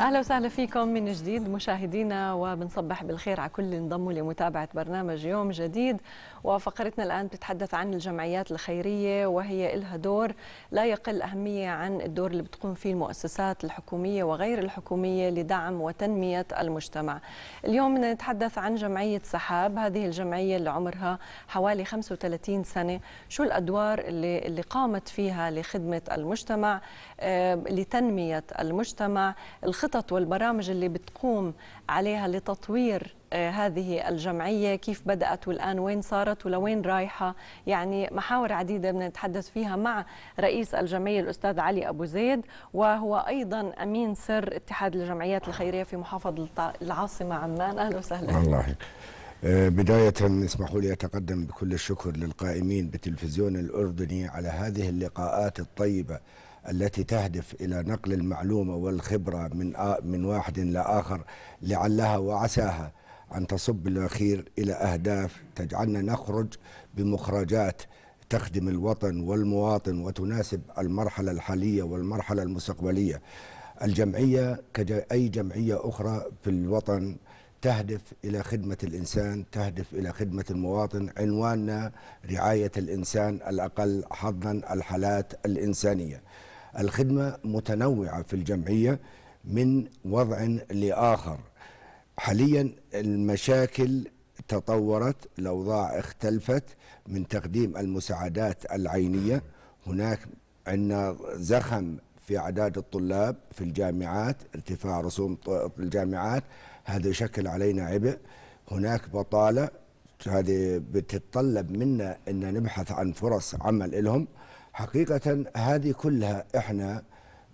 اهلا وسهلا فيكم من جديد مشاهدينا وبنصبح بالخير على كل انضموا لمتابعه برنامج يوم جديد وفقرتنا الان بتتحدث عن الجمعيات الخيريه وهي لها دور لا يقل اهميه عن الدور اللي بتقوم فيه المؤسسات الحكوميه وغير الحكوميه لدعم وتنميه المجتمع. اليوم بدنا نتحدث عن جمعيه سحاب، هذه الجمعيه اللي عمرها حوالي 35 سنه، شو الادوار اللي اللي قامت فيها لخدمه المجتمع آه، لتنميه المجتمع، الخطط والبرامج اللي بتقوم عليها لتطوير آه، هذه الجمعية كيف بدأت والآن وين صارت ولوين رايحة يعني محاور عديدة بنتحدث فيها مع رئيس الجمعية الأستاذ علي أبو زيد وهو أيضا أمين سر اتحاد الجمعيات الخيرية في محافظة العاصمة عمان أهلا وسهلا الله آه، بداية اسمحوا لي أتقدم بكل الشكر للقائمين بالتلفزيون الأردني على هذه اللقاءات الطيبة التي تهدف إلى نقل المعلومة والخبرة من من واحد لآخر لعلها وعساها أن تصب بالأخير إلى أهداف تجعلنا نخرج بمخرجات تخدم الوطن والمواطن وتناسب المرحلة الحالية والمرحلة المستقبلية الجمعية كأي جمعية أخرى في الوطن تهدف إلى خدمة الإنسان تهدف إلى خدمة المواطن عنواننا رعاية الإنسان الأقل حظا الحالات الإنسانية الخدمة متنوعة في الجمعية من وضع لآخر حاليا المشاكل تطورت الأوضاع اختلفت من تقديم المساعدات العينية هناك عندنا زخم في أعداد الطلاب في الجامعات ارتفاع رسوم الجامعات هذا يشكل علينا عبء هناك بطالة هذه بتتطلب منا أن نبحث عن فرص عمل لهم حقيقة هذه كلها احنا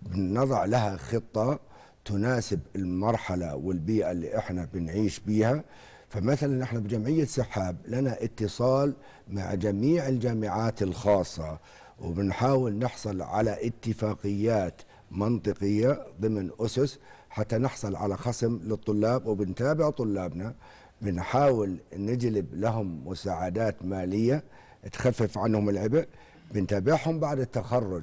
بنضع لها خطة تناسب المرحلة والبيئة اللي احنا بنعيش بيها فمثلا نحن بجمعية سحاب لنا اتصال مع جميع الجامعات الخاصة وبنحاول نحصل على اتفاقيات منطقية ضمن أسس حتى نحصل على خصم للطلاب وبنتابع طلابنا بنحاول نجلب لهم مساعدات مالية تخفف عنهم العبء بنتابعهم بعد التخرج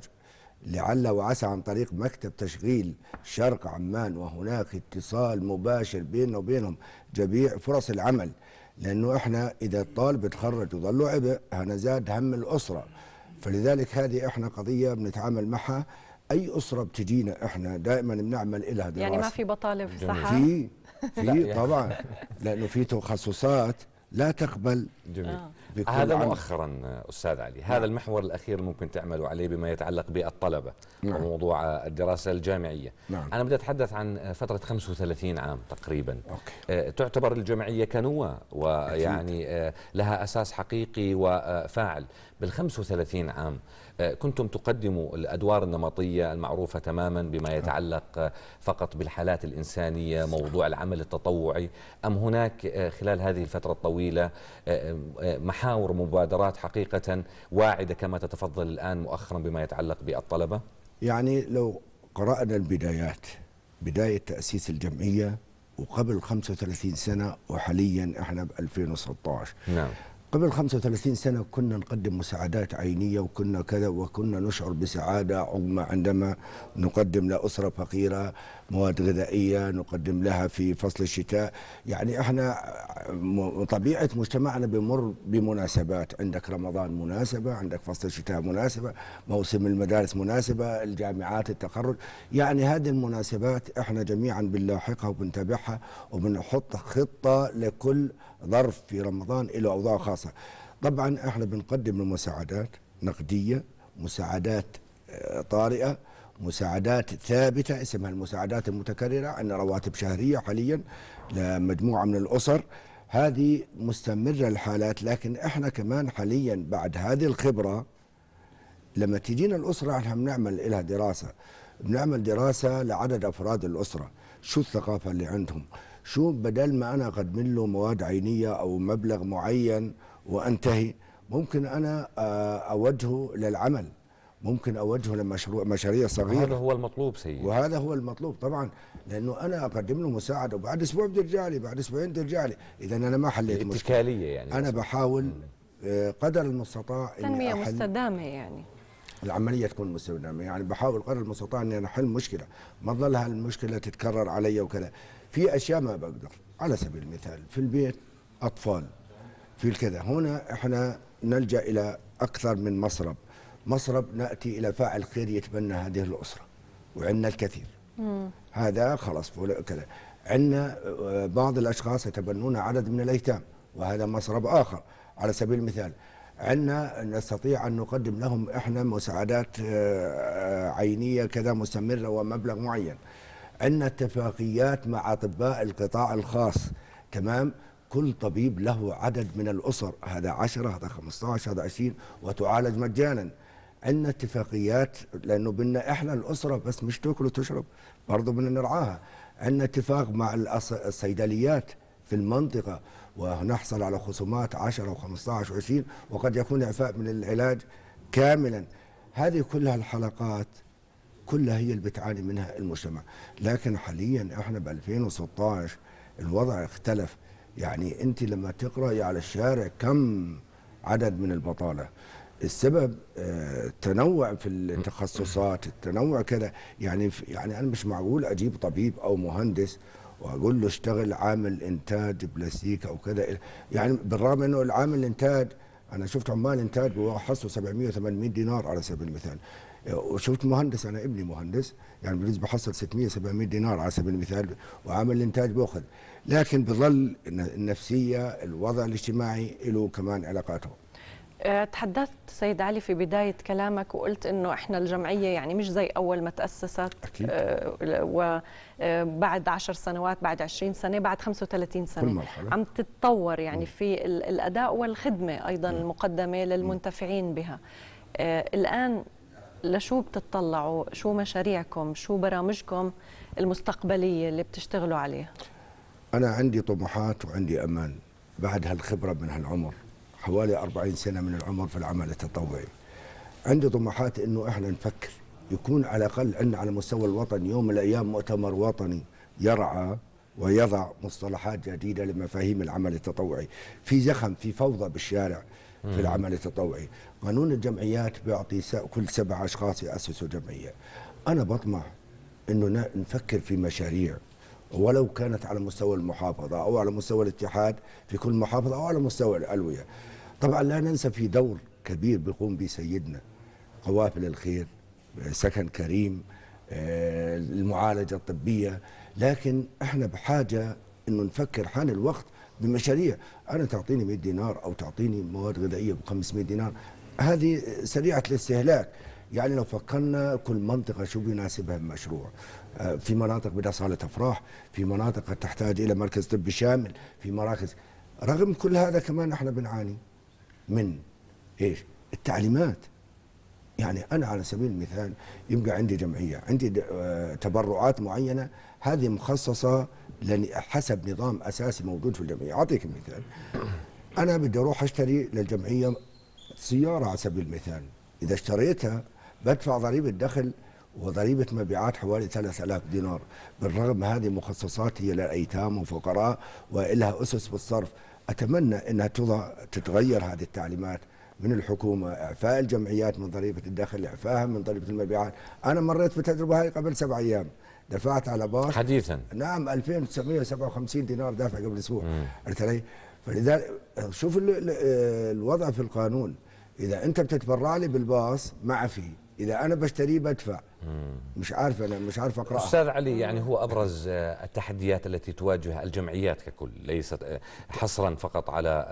لعل وعسى عن طريق مكتب تشغيل شرق عمان وهناك اتصال مباشر بيننا وبينهم جميع فرص العمل لانه احنا اذا الطالب تخرج وظل عبء زاد هم الاسره فلذلك هذه احنا قضيه بنتعامل معها اي اسره بتجينا احنا دائما بنعمل لها دراسه يعني ما في بطاله في الصحه في في يعني طبعا لانه في تخصصات لا تقبل جميل آه، هذا مؤخرا آه، استاذ علي هذا نعم. المحور الاخير ممكن تعملوا عليه بما يتعلق بالطلبه نعم. وموضوع آه، الدراسه الجامعيه نعم. انا بدي اتحدث عن فتره 35 عام تقريبا أوكي. تعتبر الجمعيه كنوه ويعني لها اساس حقيقي وفاعل بال 35 عام آه، كنتم تقدموا الأدوار النمطية المعروفة تماما بما نعم. يتعلق آه، فقط بالحالات الإنسانية موضوع العمل التطوعي أم هناك آه، خلال هذه الفترة الطويلة محاور مبادرات حقيقة واعدة كما تتفضل الآن مؤخرا بما يتعلق بالطلبة يعني لو قرأنا البدايات بداية تأسيس الجمعية وقبل 35 سنة وحاليا احنا ب 2016 نعم قبل 35 سنة كنا نقدم مساعدات عينية وكنا كذا وكنا نشعر بسعادة عظمى عندما نقدم لأسرة فقيرة مواد غذائية نقدم لها في فصل الشتاء يعني احنا طبيعة مجتمعنا بمر بمناسبات عندك رمضان مناسبة عندك فصل الشتاء مناسبة موسم المدارس مناسبة الجامعات التخرج يعني هذه المناسبات احنا جميعا بنلاحقها وبنتابعها وبنحط خطة لكل ظرف في رمضان له أوضاع خاصة طبعا احنا بنقدم المساعدات نقدية مساعدات آه، طارئة مساعدات ثابتة اسمها المساعدات المتكررة عندنا رواتب شهرية حاليا لمجموعة من الأسر هذه مستمرة الحالات لكن احنا كمان حاليا بعد هذه الخبرة لما تجينا الأسرة احنا بنعمل لها دراسة بنعمل دراسة لعدد أفراد الأسرة شو الثقافة اللي عندهم شو بدل ما أنا أقدم له مواد عينية أو مبلغ معين وانتهي ممكن انا آه، اوجهه للعمل ممكن اوجهه لمشروع مشاريع صغيره هذا هو المطلوب سيدي وهذا هو المطلوب طبعا لانه انا اقدم له مساعده وبعد اسبوع بيرجع لي بعد اسبوعين بيرجع لي اذا انا ما حليت مشكله اتكاليه يعني انا بحاول آه، قدر المستطاع تنميه مستدامه يعني العملية تكون مستدامة يعني بحاول قدر المستطاع أني أنا أحل مشكلة ما تظلها المشكلة تتكرر علي وكذا في أشياء ما بقدر على سبيل المثال في البيت أطفال في الكذا هنا احنا نلجا الى اكثر من مصرب مصرب ناتي الى فاعل خير يتبنى هذه الاسره وعندنا الكثير مم. هذا خلاص كذا عندنا آه، بعض الاشخاص يتبنون عدد من الايتام وهذا مصرب اخر على سبيل المثال عندنا نستطيع ان نقدم لهم احنا مساعدات آه، آه، عينيه كذا مستمره ومبلغ معين عندنا اتفاقيات مع اطباء القطاع الخاص تمام كل طبيب له عدد من الأسر هذا عشرة هذا 15 هذا 20 وتعالج مجانا عندنا اتفاقيات لأنه بدنا إحنا الأسرة بس مش تأكل وتشرب برضه بدنا نرعاها عندنا اتفاق مع الصيدليات في المنطقة ونحصل على خصومات 10 و15 و20 وقد يكون إعفاء من العلاج كاملا هذه كلها الحلقات كلها هي اللي بتعاني منها المجتمع لكن حاليا احنا ب 2016 الوضع اختلف يعني انت لما تقراي على الشارع كم عدد من البطاله السبب التنوع آه، في التخصصات التنوع كذا يعني يعني انا مش معقول اجيب طبيب او مهندس واقول له اشتغل عامل انتاج بلاستيك او كذا يعني بالرغم انه العامل الانتاج انا شفت عمال انتاج بحصله 700 800 دينار على سبيل المثال وشفت آه، مهندس انا ابني مهندس يعني بالنسبه بحصل 600 700 دينار على سبيل المثال وعامل الانتاج باخذ لكن بظل النفسيه الوضع الاجتماعي له كمان علاقاته آه، تحدثت سيد علي في بداية كلامك وقلت أنه إحنا الجمعية يعني مش زي أول ما تأسست أكيد. آه، وبعد آه، عشر سنوات بعد عشرين سنة بعد 35 سنة كل مرحلة. عم تتطور يعني م. في الأداء والخدمة أيضا م. المقدمة للمنتفعين بها الآن لشو بتطلعوا شو مشاريعكم شو برامجكم المستقبلية اللي بتشتغلوا عليها أنا عندي طموحات وعندي أمان بعد هالخبرة من هالعمر حوالي 40 سنة من العمر في العمل التطوعي عندي طموحات أنه إحنا نفكر يكون على الأقل عندنا على مستوى الوطن يوم من الأيام مؤتمر وطني يرعى ويضع مصطلحات جديدة لمفاهيم العمل التطوعي في زخم في فوضى بالشارع في العمل التطوعي قانون الجمعيات بيعطي كل سبع أشخاص يأسسوا جمعية أنا بطمح أنه نفكر في مشاريع ولو كانت على مستوى المحافظة أو على مستوى الاتحاد في كل محافظة أو على مستوى الألوية طبعا لا ننسى في دور كبير بيقوم به سيدنا قوافل الخير سكن كريم آه، المعالجة الطبية لكن احنا بحاجة انه نفكر حان الوقت بمشاريع انا تعطيني 100 دينار او تعطيني مواد غذائية ب 500 دينار هذه سريعة الاستهلاك يعني لو فكرنا كل منطقة شو بيناسبها المشروع آه، في مناطق بدها صالة أفراح في مناطق تحتاج إلى مركز طبي شامل في مراكز رغم كل هذا كمان احنا بنعاني من ايش؟ التعليمات يعني انا على سبيل المثال يبقى عندي جمعيه، عندي آه، تبرعات معينه هذه مخصصه حسب نظام اساسي موجود في الجمعيه، اعطيك مثال. انا بدي اروح اشتري للجمعيه سياره على سبيل المثال، اذا اشتريتها بدفع ضريبه دخل وضريبة مبيعات حوالي 3000 دينار بالرغم هذه مخصصات هي للأيتام وفقراء وإلها أسس بالصرف أتمنى أنها تضع تتغير هذه التعليمات من الحكومة إعفاء الجمعيات من ضريبة الدخل اعفاها من ضريبة المبيعات أنا مريت بالتجربة هاي قبل سبع أيام دفعت على باص حديثا نعم 2957 دينار دافع قبل أسبوع عرفت علي؟ فلذلك شوف الوضع في القانون إذا أنت بتتبرع لي بالباص معفي إذا أنا بشتريه بدفع مش عارف انا مش عارف اقراها استاذ علي يعني هو ابرز آه، التحديات التي تواجه الجمعيات ككل ليست آه، حصرا فقط على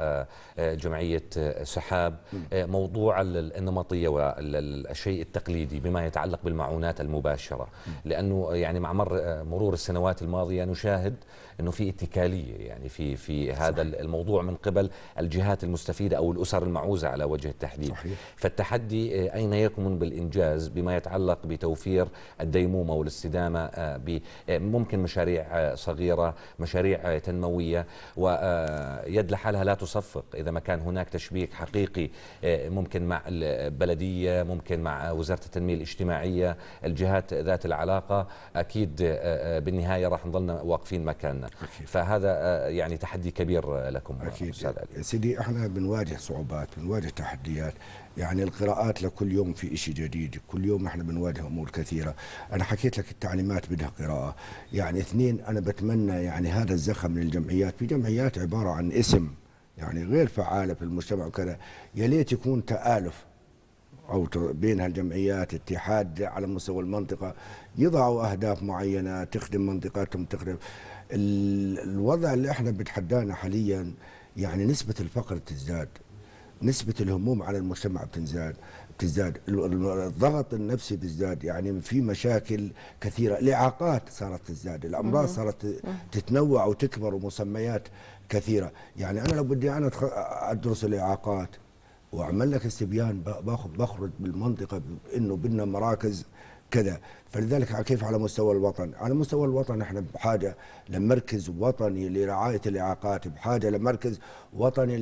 آه، جمعيه سحاب موضوع النمطيه والشيء التقليدي بما يتعلق بالمعونات المباشره لانه يعني مع مر مرور السنوات الماضيه نشاهد انه في اتكاليه يعني في في هذا صحيح. الموضوع من قبل الجهات المستفيده او الاسر المعوزه على وجه التحديد صحيح. فالتحدي اين يكمن بالانجاز بما يتعلق بتوفير توفير الديمومة والاستدامة آه، آه، ممكن مشاريع آه، صغيرة مشاريع تنموية ويد لحالها لا تصفق إذا ما كان هناك تشبيك حقيقي ممكن مع البلدية ممكن مع وزارة التنمية الاجتماعية الجهات ذات العلاقة أكيد بالنهاية راح نظلنا واقفين مكاننا أكيد. فهذا يعني تحدي كبير لكم أكيد سيدي احنا بنواجه صعوبات بنواجه تحديات يعني القراءات لكل يوم في إشي جديد كل يوم احنا بنواجه امور كثيره انا حكيت لك التعليمات بدها قراءه يعني اثنين انا بتمنى يعني هذا الزخم من الجمعيات في جمعيات عباره عن اسم يعني غير فعاله في المجتمع وكذا يا ليت يكون تالف او بين هالجمعيات اتحاد على مستوى المنطقه يضعوا اهداف معينه تخدم منطقتهم تخدم الوضع اللي احنا بتحدانا حاليا يعني نسبه الفقر تزداد نسبه الهموم على المجتمع بتزداد بتزداد الضغط النفسي بيزداد يعني في مشاكل كثيره الاعاقات صارت تزداد الامراض صارت تتنوع وتكبر ومسميات كثيره يعني انا لو بدي انا ادرس الاعاقات واعمل لك استبيان باخذ بخرج بالمنطقه انه بدنا مراكز كذا فلذلك كيف على مستوى الوطن على مستوى الوطن احنا بحاجة لمركز وطني لرعاية الإعاقات بحاجة لمركز وطني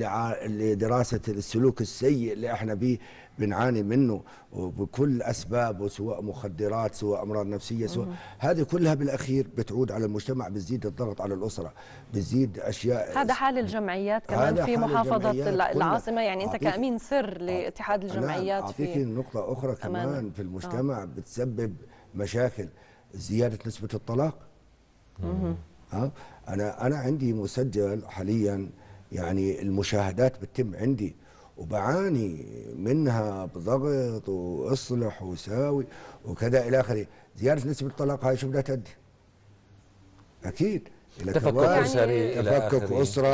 لدراسة السلوك السيء اللي احنا به بنعاني منه وبكل أسباب سواء مخدرات سواء أمراض نفسية سواء هذه كلها بالأخير بتعود على المجتمع بتزيد الضغط على الأسرة بتزيد أشياء هذا حال الجمعيات كمان في محافظة العاصمة يعني أنت كأمين سر لاتحاد الجمعيات أعطيك نقطة أخرى كمان في المجتمع آه. بتسبب الطب مشاكل زياده نسبه الطلاق ها انا انا عندي مسجل حاليا يعني المشاهدات بتتم عندي وبعاني منها بضغط واصلح وساوي وكذا الى اخره زياده نسبه الطلاق هاي شو بدها تؤدي اكيد الى تفكك اسري يعني تفكك اسره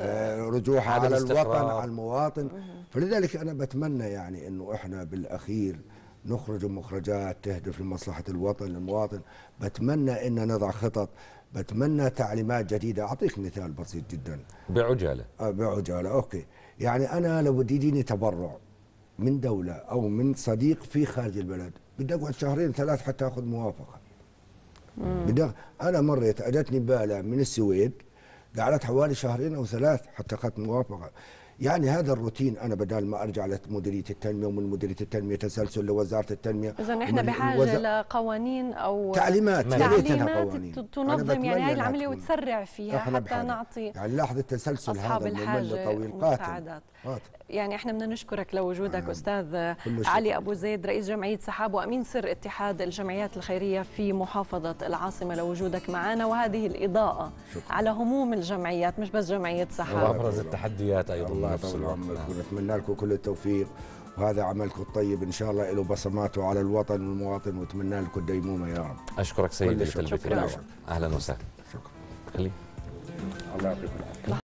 آه رجوع على الوطن على المواطن فلذلك انا بتمنى يعني انه احنا بالاخير نخرج مخرجات تهدف لمصلحة الوطن المواطن بتمنى أن نضع خطط بتمنى تعليمات جديدة أعطيك مثال بسيط جدا بعجالة آه، بعجالة أوكي يعني أنا لو بدي يجيني تبرع من دولة أو من صديق في خارج البلد بدي أقعد شهرين ثلاث حتى أخذ موافقة بدي أنا مريت أجتني بالة من السويد قعدت حوالي شهرين أو ثلاث حتى أخذت موافقة يعني هذا الروتين انا بدل ما ارجع لمديريه التنميه ومن مديريه التنميه تسلسل لوزاره التنميه اذا احنا بحاجه وز... لقوانين او تعليمات تعليمات قوانين. تنظم يعني هاي العمليه وتسرع فيها حتى بحاجة. نعطي يعني لاحظ التسلسل هذا الممل طويل قاتل, قاتل. يعني احنا بدنا نشكرك لوجودك لو استاذ علي ابو زيد رئيس جمعيه سحاب وامين سر اتحاد الجمعيات الخيريه في محافظه العاصمه لوجودك لو معنا وهذه الاضاءه شكرا. على هموم الجمعيات مش بس جمعيه سحاب وابرز التحديات ايضا الله يطول ونتمنى لكم كل التوفيق وهذا عملكم الطيب ان شاء الله له بصماته على الوطن والمواطن واتمنى لكم الديمومه يا رب اشكرك سيدي شكرا. شكرا. اهلا وسهلا شكرا خلي الله يعطيكم العافيه